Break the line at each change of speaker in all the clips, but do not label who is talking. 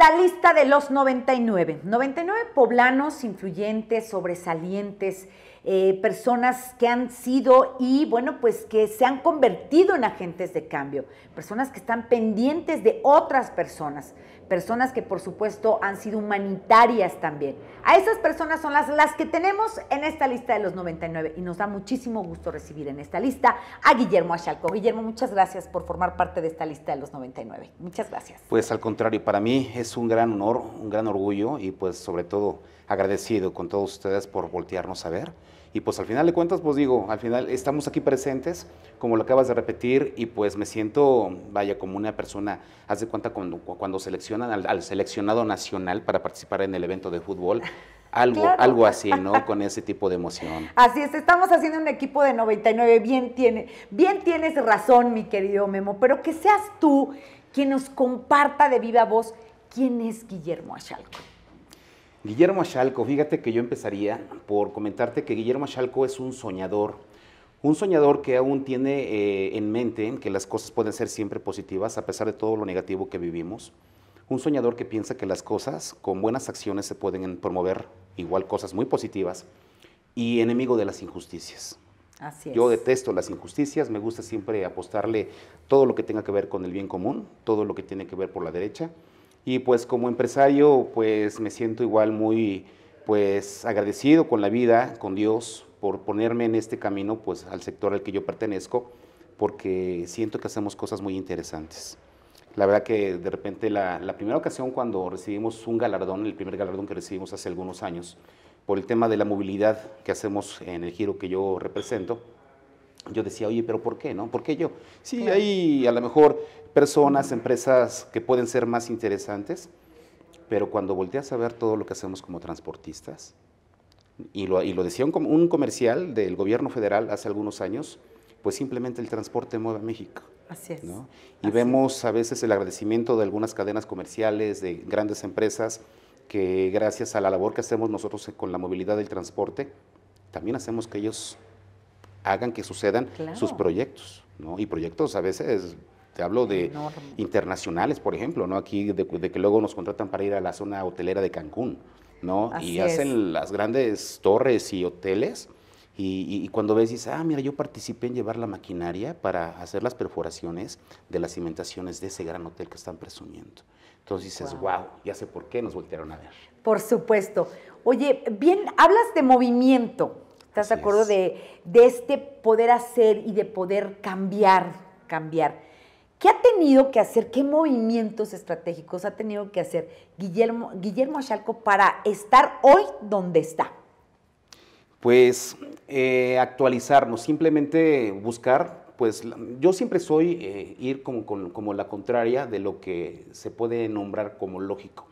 la lista de los 99. 99 poblanos influyentes, sobresalientes, eh, personas que han sido y, bueno, pues que se han convertido en agentes de cambio, personas que están pendientes de otras personas, personas que por supuesto han sido humanitarias también. A esas personas son las, las que tenemos en esta lista de los 99 y nos da muchísimo gusto recibir en esta lista a Guillermo Achalco. Guillermo, muchas gracias por formar parte de esta lista de los 99. Muchas gracias.
Pues al contrario, para mí es un gran honor, un gran orgullo y pues sobre todo agradecido con todos ustedes por voltearnos a ver y pues al final de cuentas, pues digo, al final estamos aquí presentes, como lo acabas de repetir, y pues me siento, vaya, como una persona, haz de cuenta cuando, cuando seleccionan al, seleccionado nacional para participar en el evento de fútbol, algo, algo así, ¿no? Con ese tipo de emoción.
Así es, estamos haciendo un equipo de 99, bien, tiene, bien tienes razón, mi querido Memo, pero que seas tú quien nos comparta de viva voz quién es Guillermo Achalco.
Guillermo Achalco, fíjate que yo empezaría por comentarte que Guillermo Achalco es un soñador, un soñador que aún tiene eh, en mente que las cosas pueden ser siempre positivas a pesar de todo lo negativo que vivimos, un soñador que piensa que las cosas con buenas acciones se pueden promover igual cosas muy positivas y enemigo de las injusticias. Así es. Yo detesto las injusticias, me gusta siempre apostarle todo lo que tenga que ver con el bien común, todo lo que tiene que ver por la derecha y pues como empresario, pues me siento igual muy pues agradecido con la vida, con Dios, por ponerme en este camino, pues al sector al que yo pertenezco, porque siento que hacemos cosas muy interesantes. La verdad que de repente la, la primera ocasión cuando recibimos un galardón, el primer galardón que recibimos hace algunos años, por el tema de la movilidad que hacemos en el giro que yo represento, yo decía, oye, pero ¿por qué? ¿No? ¿Por qué yo? Sí, hay a lo mejor personas, empresas que pueden ser más interesantes, pero cuando volteas a saber todo lo que hacemos como transportistas, y lo, y lo decía un, comercial del gobierno federal hace algunos años, pues simplemente el transporte mueve a México. Así es. Y vemos a veces el agradecimiento de algunas cadenas comerciales, de grandes empresas, que gracias a la labor que hacemos nosotros con la movilidad del transporte, también hacemos que ellos hagan que sucedan sus proyectos, ¿no? Y proyectos a veces te hablo de internacionales, por ejemplo, ¿no? Aquí de, que luego nos contratan para ir a la zona hotelera de Cancún, ¿no? y hacen las grandes torres y hoteles. Y, cuando ves, dices, ah, mira, yo participé en llevar la maquinaria para hacer las perforaciones de las cimentaciones de ese gran hotel que están presumiendo. Entonces dices, wow ya sé por qué nos voltearon a ver.
Por supuesto. Oye, bien, hablas de movimiento. ¿Estás de acuerdo? De, este poder hacer y de poder cambiar, cambiar. ¿Qué ha tenido que hacer? ¿Qué movimientos estratégicos ha tenido que hacer Guillermo, Guillermo para estar hoy donde está?
Pues eh, actualizarnos, simplemente buscar, pues yo siempre soy eh, ir como la contraria de lo que se puede nombrar como lógico.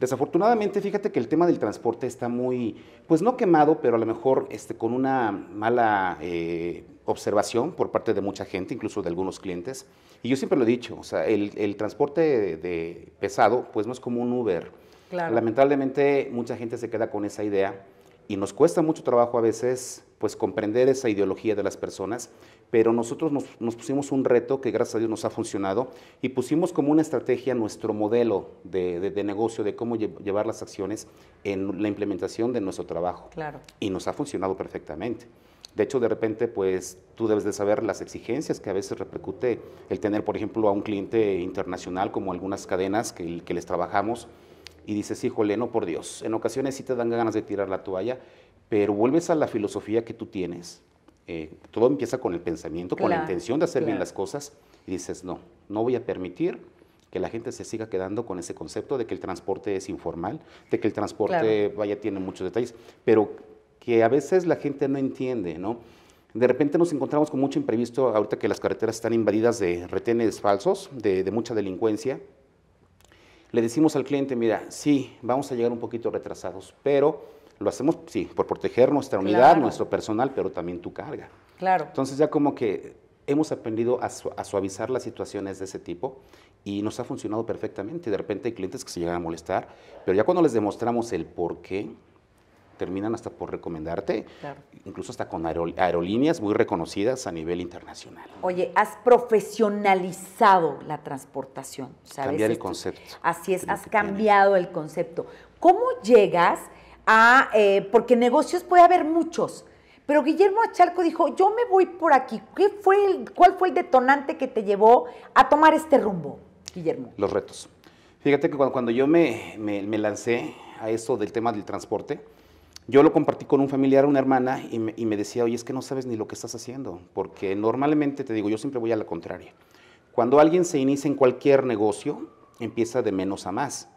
Desafortunadamente, fíjate que el tema del transporte está muy, pues no quemado, pero a lo mejor este, con una mala eh, observación por parte de mucha gente, incluso de algunos clientes. Y yo siempre lo he dicho, o sea, el, transporte de, pesado, pues no es como un Uber. Lamentablemente, mucha gente se queda con esa idea y nos cuesta mucho trabajo a veces pues comprender esa ideología de las personas, pero nosotros nos, pusimos un reto que gracias a Dios nos ha funcionado y pusimos como una estrategia nuestro modelo de, negocio, de cómo llevar las acciones en la implementación de nuestro trabajo. Claro. Y nos ha funcionado perfectamente. De hecho, de repente, pues tú debes de saber las exigencias que a veces repercute el tener, por ejemplo, a un cliente internacional como algunas cadenas que les trabajamos, y dices, híjole, no por Dios. En ocasiones sí te dan ganas de tirar la toalla, pero vuelves a la filosofía que tú tienes. Eh, todo empieza con el pensamiento, con la intención de hacer bien las cosas y dices, no, no voy a permitir que la gente se siga quedando con ese concepto de que el transporte es informal, de que el transporte, vaya, tiene muchos detalles, pero que a veces la gente no entiende, ¿no? De repente nos encontramos con mucho imprevisto ahorita que las carreteras están invadidas de retenes falsos, de mucha delincuencia, le decimos al cliente, mira, sí, vamos a llegar un poquito retrasados, pero lo hacemos, sí, por proteger nuestra unidad, nuestro personal, pero también tu carga. Claro. Entonces ya como que hemos aprendido a, a, suavizar las situaciones de ese tipo y nos ha funcionado perfectamente. De repente hay clientes que se llegan a molestar, pero ya cuando les demostramos el por qué, terminan hasta por recomendarte, incluso hasta con aerolíneas muy reconocidas a nivel internacional.
Oye, has profesionalizado la transportación, ¿sabes? Cambiar el concepto. Así es, has cambiado el concepto. ¿Cómo llegas a, eh, porque negocios puede haber muchos, pero Guillermo Achalco dijo, yo me voy por aquí. ¿Qué fue el, ¿Cuál fue el detonante que te llevó a tomar este rumbo, Guillermo?
Los retos. Fíjate que cuando, yo me, lancé a eso del tema del transporte, yo lo compartí con un familiar, una hermana, y me, decía, oye, es que no sabes ni lo que estás haciendo, porque normalmente, te digo, yo siempre voy a la contraria. Cuando alguien se inicia en cualquier negocio, empieza de menos a más.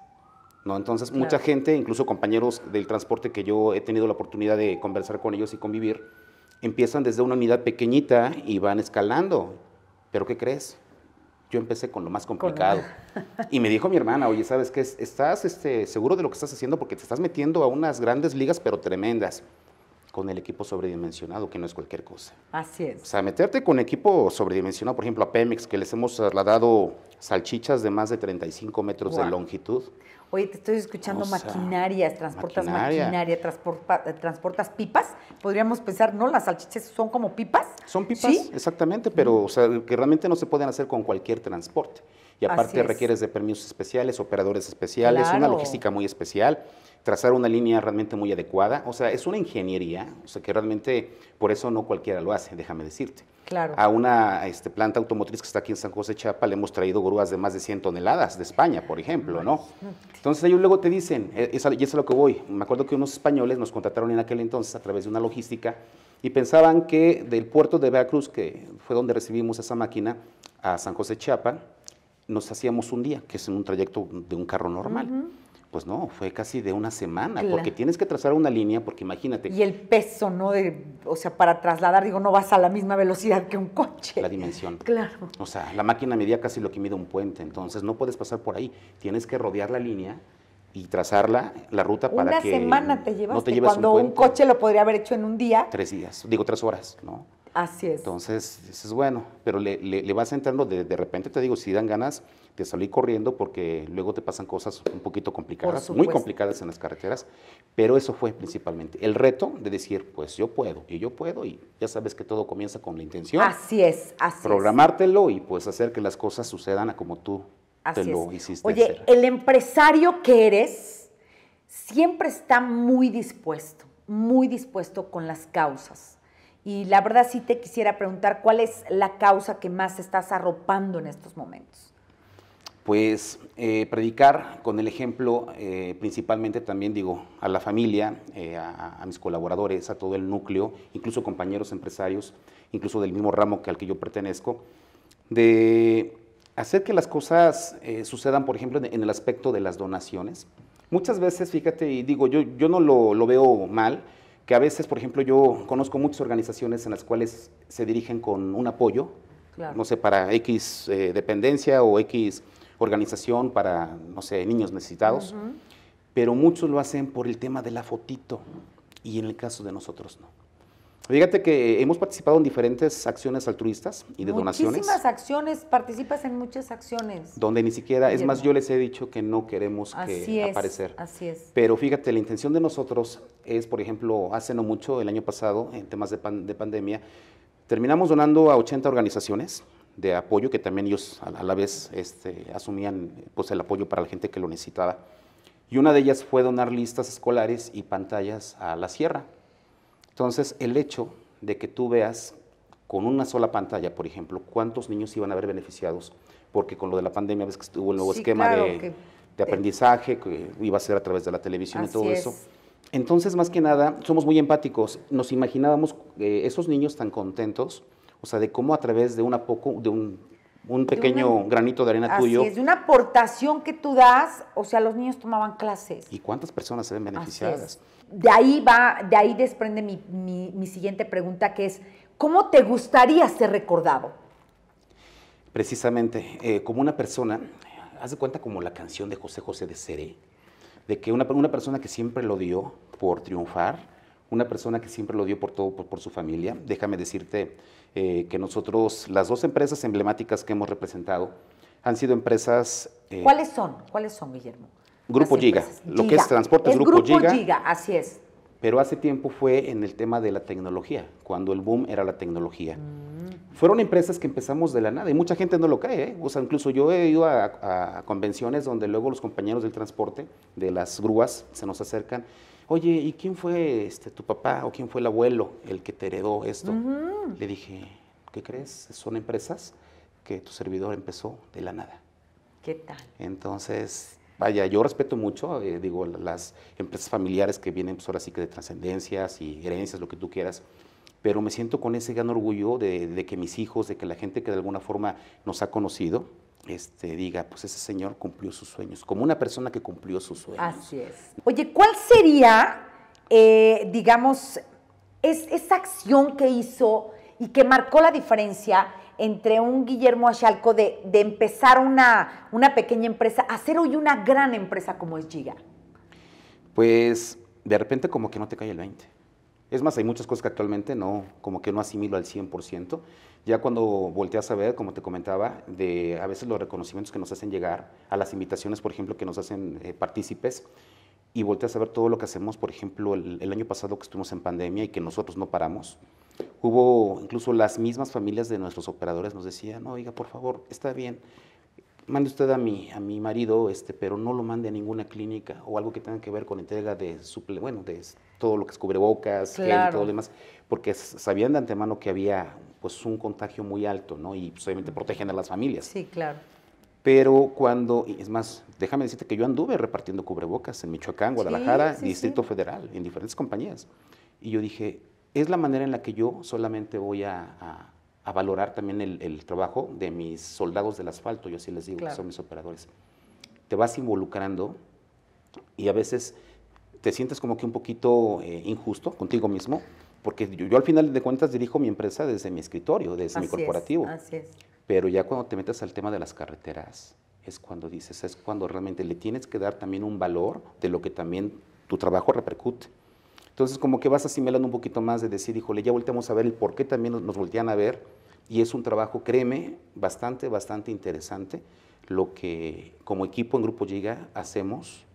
¿no? Entonces, mucha gente, incluso compañeros del transporte que yo he tenido la oportunidad de conversar con ellos y convivir, empiezan desde una unidad pequeñita y van escalando. ¿Pero qué crees? Yo empecé con lo más complicado. y me dijo mi hermana, oye, ¿sabes qué? Estás este, seguro de lo que estás haciendo porque te estás metiendo a unas grandes ligas, pero tremendas, con el equipo sobredimensionado, que no es cualquier cosa. Así es. O sea, meterte con equipo sobredimensionado, por ejemplo, a Pemex, que les hemos trasladado salchichas de más de 35 metros de longitud.
Oye, te estoy escuchando maquinarias, transportas maquinaria, transportas pipas. Podríamos pensar, ¿no? Las salchichas son como pipas.
Son pipas, ¿Sí? exactamente, pero que realmente no se pueden hacer con cualquier transporte. Y aparte requieres de permisos especiales, operadores especiales, una logística muy especial, trazar una línea realmente muy adecuada. O sea, es una ingeniería, o sea, que realmente por eso no cualquiera lo hace, déjame decirte. Claro. A una este, planta automotriz que está aquí en San José Chapa le hemos traído grúas de más de 100 toneladas de España, por ejemplo, ¿no? Entonces ellos luego te dicen, eh, y es a lo que voy, me acuerdo que unos españoles nos contrataron en aquel entonces a través de una logística y pensaban que del puerto de Veracruz, que fue donde recibimos esa máquina, a San José Chapa, nos hacíamos un día, que es en un trayecto de un carro normal. Pues no, fue casi de una semana, porque tienes que trazar una línea, porque imagínate. Y
el peso, ¿no? o sea, para trasladar, digo, no vas a la misma velocidad que un coche. La dimensión. Claro.
O sea, la máquina medía casi lo que mide un puente, entonces no puedes pasar por ahí. Tienes que rodear la línea y trazarla la ruta para una semana te llevaste, cuando un, un,
coche lo podría haber hecho en un día
tres días digo tres horas no Así es. Entonces, es bueno, pero le, le, vas entrando, de, de, repente te digo, si dan ganas te salí corriendo porque luego te pasan cosas un poquito complicadas, muy complicadas en las carreteras, pero eso fue principalmente el reto de decir, pues yo puedo y yo puedo y ya sabes que todo comienza con la intención.
Así es, así
Programártelo y pues hacer que las cosas sucedan a como tú te lo hiciste. Oye,
el empresario que eres siempre está muy dispuesto, muy dispuesto con las causas y la verdad sí te quisiera preguntar, ¿cuál es la causa que más estás arropando en estos momentos?
Pues eh, predicar con el ejemplo, eh, principalmente también digo, a la familia, eh, a, mis colaboradores, a todo el núcleo, incluso compañeros empresarios, incluso del mismo ramo que al que yo pertenezco, de hacer que las cosas sucedan, por ejemplo, en el aspecto de las donaciones. Muchas veces, fíjate, y digo, yo, yo no lo, lo veo mal, que a veces, por ejemplo, yo conozco muchas organizaciones en las cuales se dirigen con un apoyo, no sé, para X eh, dependencia o X organización para, no sé, niños necesitados, pero muchos lo hacen por el tema de la fotito y en el caso de nosotros no. Fíjate que eh, hemos participado en diferentes acciones altruistas y de donaciones. Muchísimas
acciones, participas en muchas acciones.
Donde ni siquiera, es más, yo les he dicho que no queremos que aparecer. Así es. Pero fíjate, la intención de nosotros es, por ejemplo, hace no mucho, el año pasado, en temas de, pandemia, terminamos donando a 80 organizaciones de apoyo, que también ellos a, la vez este, asumían pues, el apoyo para la gente que lo necesitaba. Y una de ellas fue donar listas escolares y pantallas a la sierra. Entonces, el hecho de que tú veas con una sola pantalla, por ejemplo, cuántos niños iban a haber beneficiados, porque con lo de la pandemia ves que estuvo el nuevo esquema de, aprendizaje, que iba a ser a través de la televisión y todo eso. Entonces, más que nada, somos muy empáticos. Nos imaginábamos eh, esos niños tan contentos, o sea, de cómo a través de, una poco, de un un pequeño granito de arena así tuyo. Es de
una aportación que tú das, o sea, los niños tomaban clases.
¿Y cuántas personas se ven beneficiadas?
De ahí va, de ahí desprende mi, siguiente pregunta, que es, ¿cómo te gustaría ser recordado?
Precisamente, eh, como una persona, haz de cuenta como la canción de José José de Seré, de que una, una persona que siempre lo dio por triunfar, una persona que siempre lo dio por todo, por, su familia. Déjame decirte eh, que nosotros, las dos empresas emblemáticas que hemos representado, han sido empresas... Eh, ¿Cuáles
son? ¿Cuáles son, Guillermo?
Grupo Giga, lo que es transporte es Grupo, Grupo Giga, Así es. Pero hace tiempo fue en el tema de la tecnología, cuando el boom era la tecnología. Mm. Fueron empresas que empezamos de la nada y mucha gente no lo cree. ¿eh? O sea, incluso yo he ido a, a convenciones donde luego los compañeros del transporte, de las grúas, se nos acercan oye, ¿y quién fue este, tu papá o quién fue el abuelo el que te heredó esto? Le dije, ¿qué crees? Son empresas que tu servidor empezó de la nada. ¿Qué tal? Entonces, vaya, yo respeto mucho, eh, digo, las empresas familiares que vienen pues, ahora sí que de trascendencias y herencias, lo que tú quieras, pero me siento con ese gran orgullo de, que mis hijos, de que la gente que de alguna forma nos ha conocido, este, diga, pues ese señor cumplió sus sueños, como una persona que cumplió sus sueños.
Así es. Oye, ¿cuál sería, eh, digamos, es, esa acción que hizo y que marcó la diferencia entre un Guillermo Achalco de, empezar una, una pequeña empresa a ser hoy una gran empresa como es Giga?
Pues de repente como que no te cae el 20. Es más, hay muchas cosas que actualmente no, como que no asimilo al 100%. Ya cuando volteas a ver, como te comentaba, de a veces los reconocimientos que nos hacen llegar, a las invitaciones, por ejemplo, que nos hacen eh, partícipes, y volteas a ver todo lo que hacemos, por ejemplo, el, el, año pasado que estuvimos en pandemia y que nosotros no paramos, hubo incluso las mismas familias de nuestros operadores nos decían, no, oiga, por favor, está bien, mande usted a mi, a mi marido, este, pero no lo mande a ninguna clínica o algo que tenga que ver con entrega de bueno, de todo lo que es cubrebocas, claro. todo lo demás, porque sabían de antemano que había pues un contagio muy alto, ¿no? Y pues, obviamente protegen a las familias. Sí, claro. Pero cuando, es más, déjame decirte que yo anduve repartiendo cubrebocas en Michoacán, Guadalajara, Distrito Federal, en diferentes compañías. Y yo dije, es la manera en la que yo solamente voy a a valorar también el, trabajo de mis soldados del asfalto, yo así les digo, que son mis operadores. Te vas involucrando y a veces te sientes como que un poquito eh, injusto contigo mismo, porque yo, al final de cuentas dirijo mi empresa desde mi escritorio, desde mi corporativo. Pero ya cuando te metes al tema de las carreteras, es cuando dices, es cuando realmente le tienes que dar también un valor de lo que también tu trabajo repercute. Entonces, como que vas asimilando un poquito más de decir, híjole, ya volteamos a ver el por qué también nos voltean a ver. Y es un trabajo, créeme, bastante, bastante interesante lo que como equipo en Grupo Giga hacemos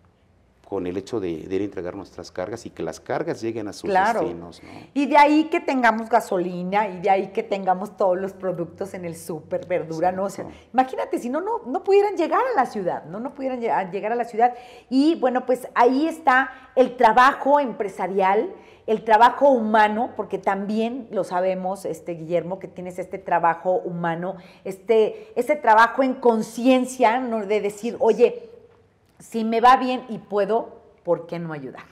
con el hecho de, ir a entregar nuestras cargas y que las cargas lleguen a sus destinos. ¿no?
Y de ahí que tengamos gasolina y de ahí que tengamos todos los productos en el súper, verdura, no o sea, Imagínate, si no, no, no pudieran llegar a la ciudad, ¿no? No pudieran llegar a la ciudad. Y bueno, pues ahí está el trabajo empresarial, el trabajo humano, porque también lo sabemos, este Guillermo, que tienes este trabajo humano, este, este trabajo en conciencia, ¿no? De decir, oye, si me va bien y puedo, ¿por qué no ayudar?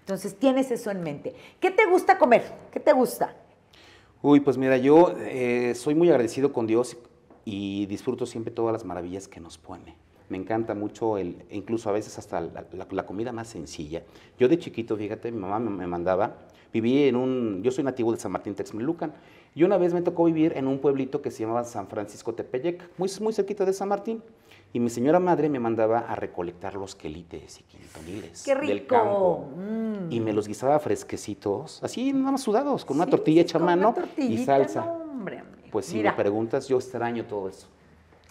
Entonces tienes eso en mente. ¿Qué te gusta comer? ¿Qué te gusta?
Uy, pues mira, yo eh, soy muy agradecido con Dios y disfruto siempre todas las maravillas que nos pone. Me encanta mucho, el, incluso a veces hasta la, comida más sencilla. Yo de chiquito, fíjate, mi mamá me, mandaba, viví en un, yo soy nativo de San Martín Texmelucan, y una vez me tocó vivir en un pueblito que se llamaba San Francisco Tepeyec, muy, muy cerquita de San Martín. Y mi señora madre me mandaba a recolectar los quelites y quintoniles ¡Qué rico! del campo.
Mm. Y
me los guisaba fresquecitos, así nada más sudados, con una tortilla hecha a mano y salsa. pues si me preguntas, yo extraño todo eso.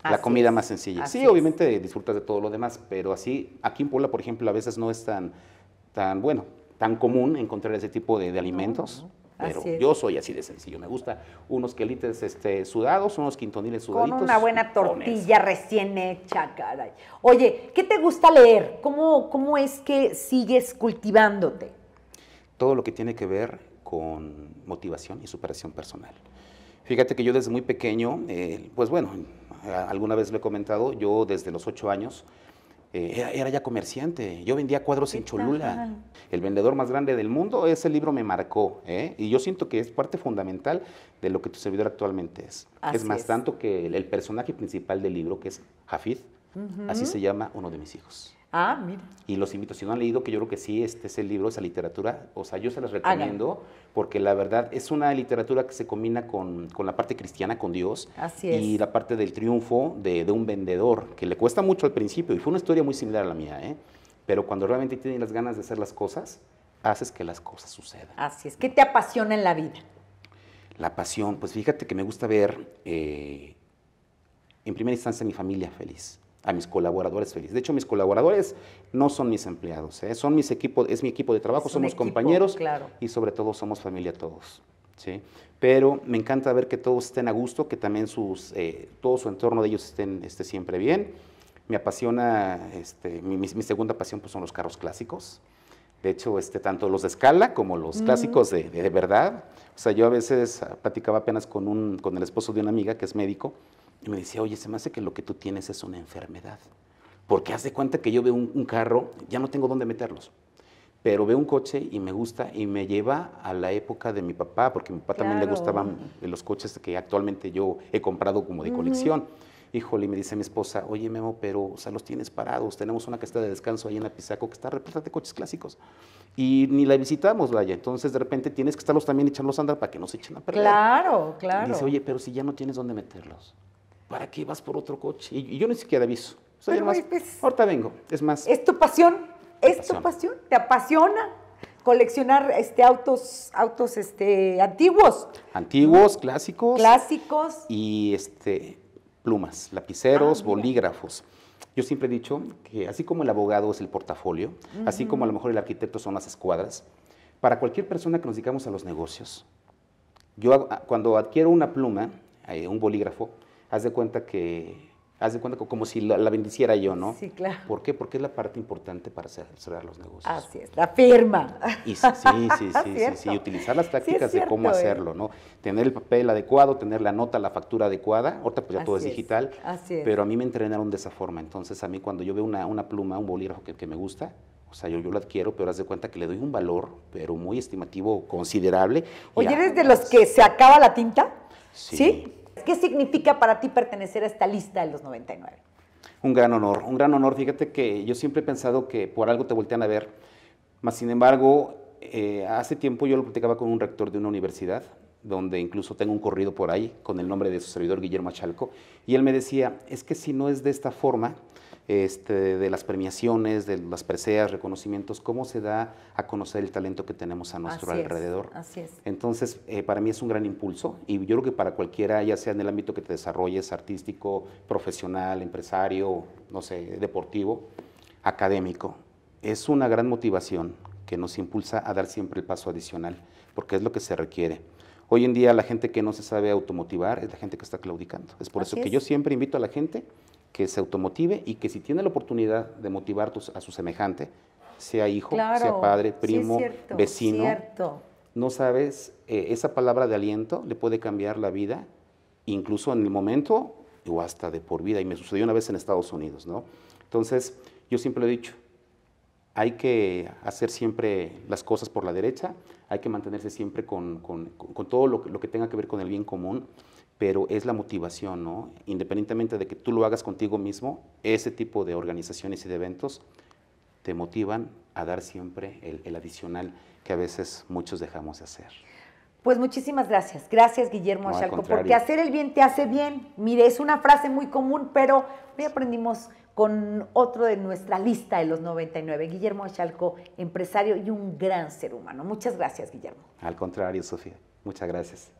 la comida más sencilla. sí,
obviamente disfrutas de todo lo demás, pero así, aquí en Puebla, por ejemplo, a veces no es tan, tan bueno, tan común encontrar ese tipo de, alimentos. Pero yo soy así de sencillo. Me gusta unos quelites este, sudados, unos quintoniles sudaditos. Con una buena tortilla
recién hecha, caray. Oye, ¿qué te gusta leer? ¿Cómo, ¿Cómo es que sigues cultivándote?
Todo lo que tiene que ver con motivación y superación personal. Fíjate que yo desde muy pequeño, eh, pues bueno, alguna vez lo he comentado, yo desde los ocho años eh, era, ya comerciante, yo vendía cuadros en Cholula. El vendedor más grande del mundo, ese libro me marcó, ¿eh? y yo siento que es parte fundamental de lo que tu servidor actualmente es. es más, tanto que el, personaje principal del libro, que es Jafid, así se llama uno de mis hijos. Ah, mira. Y los invito, si no han leído, que yo creo que sí, este es el libro, esa literatura, o sea, yo se las recomiendo, porque la verdad es una literatura que se combina con, la parte cristiana, con Dios, y la parte del triunfo de, un vendedor, que le cuesta mucho al principio, y fue una historia muy similar a la mía, ¿eh? pero cuando realmente tienes las ganas de hacer las cosas, haces que las cosas sucedan.
Así es. ¿Qué te apasiona en la vida?
La pasión, pues fíjate que me gusta ver, eh, en primera instancia, mi familia feliz a mis colaboradores felices. De hecho, mis colaboradores no son mis empleados, ¿eh? son mis equipos, es mi equipo de trabajo, somos compañeros y sobre todo somos familia todos. ¿sí? Pero me encanta ver que todos estén a gusto, que también sus, eh, todo su entorno de ellos estén, esté siempre bien. Me apasiona, este, mi, mi, segunda pasión pues, son los carros clásicos. De hecho, este, tanto los de escala como los clásicos de, de, de, verdad. O sea, yo a veces ah, platicaba apenas con, un, con el esposo de una amiga que es médico y me decía, oye, se me hace que lo que tú tienes es una enfermedad. Porque haz de cuenta que yo veo un, carro, ya no tengo dónde meterlos pero veo un coche y me gusta y me lleva a la época de mi papá, porque a mi papá también le gustaban los coches que actualmente yo he comprado como de colección. Híjole, y me dice mi esposa, oye Memo, pero o sea, los tienes parados, tenemos una que está de descanso ahí en la Pisaco que está repleta de coches clásicos. Y ni la visitamos, Laya. Entonces, de repente tienes que estarlos también echarlos a andar para que no se echen a perder.
Claro, claro. Y dice, oye,
pero si ya no tienes dónde meterlos. ¿para qué vas por otro coche? Y, yo ni siquiera aviso. O pues, ahorita vengo, es más. ¿Es tu pasión? ¿Es tu
pasión? ¿Te apasiona? coleccionar este autos autos este antiguos
antiguos clásicos
clásicos
y este plumas lapiceros ah, bolígrafos yo siempre he dicho que así como el abogado es el portafolio así como a lo mejor el arquitecto son las escuadras para cualquier persona que nos dedicamos a los negocios yo cuando adquiero una pluma eh, un bolígrafo haz de cuenta que, haz de cuenta como si la, bendiciera yo, ¿no? Sí, claro. ¿Por qué? Porque es la parte importante para cerrar, los negocios.
Así es, la firma.
Y, sí, sí, sí, sí, sí, utilizar las tácticas de cómo ¿eh? hacerlo, ¿no? Tener el papel adecuado, tener la nota, la factura adecuada, ahorita pues ya todo es, digital,
Así es. pero
a mí me entrenaron de esa forma, entonces a mí cuando yo veo una, pluma, un bolígrafo que, me gusta, o sea, yo, yo lo adquiero, pero haz de cuenta que le doy un valor, pero muy estimativo, considerable. Oye, ¿eres de los
que se acaba la tinta? Sí. ¿Sí? ¿Qué significa para ti pertenecer a esta lista de los 99?
Un gran honor, un gran honor. Fíjate que yo siempre he pensado que por algo te voltean a ver, mas sin embargo, eh, hace tiempo yo lo platicaba con un rector de una universidad, donde incluso tengo un corrido por ahí con el nombre de su servidor Guillermo Chalco, y él me decía, es que si no es de esta forma, este, de las premiaciones, de las preseas, reconocimientos, cómo se da a conocer el talento que tenemos a nuestro alrededor. así es. Entonces, eh, para mí es un gran impulso y yo creo que para cualquiera, ya sea en el ámbito que te desarrolles, artístico, profesional, empresario, no sé, deportivo, académico, es una gran motivación que nos impulsa a dar siempre el paso adicional, porque es lo que se requiere. Hoy en día la gente que no se sabe automotivar es la gente que está claudicando. Es por eso que yo siempre invito a la gente que se automotive y que si tiene la oportunidad de motivar a su semejante, sea hijo, sea padre, primo, vecino, no sabes, eh, esa palabra de aliento le puede cambiar la vida, incluso en el momento o hasta de por vida. Y me sucedió una vez en Estados Unidos, ¿no? Entonces, yo siempre lo he dicho, hay que hacer siempre las cosas por la derecha, hay que mantenerse siempre con, con, con todo lo lo que tenga que ver con el bien común pero es la motivación, ¿no? Independientemente de que tú lo hagas contigo mismo, ese tipo de organizaciones y de eventos te motivan a dar siempre el, adicional que a veces muchos dejamos de hacer.
Pues muchísimas gracias. Gracias, Guillermo Chalco, porque hacer el bien te hace bien. Mire, es una frase muy común, pero hoy aprendimos con otro de nuestra lista de los 99, Guillermo Chalco, empresario y un gran ser humano. Muchas gracias, Guillermo.
Al contrario, Sofía.
Muchas gracias.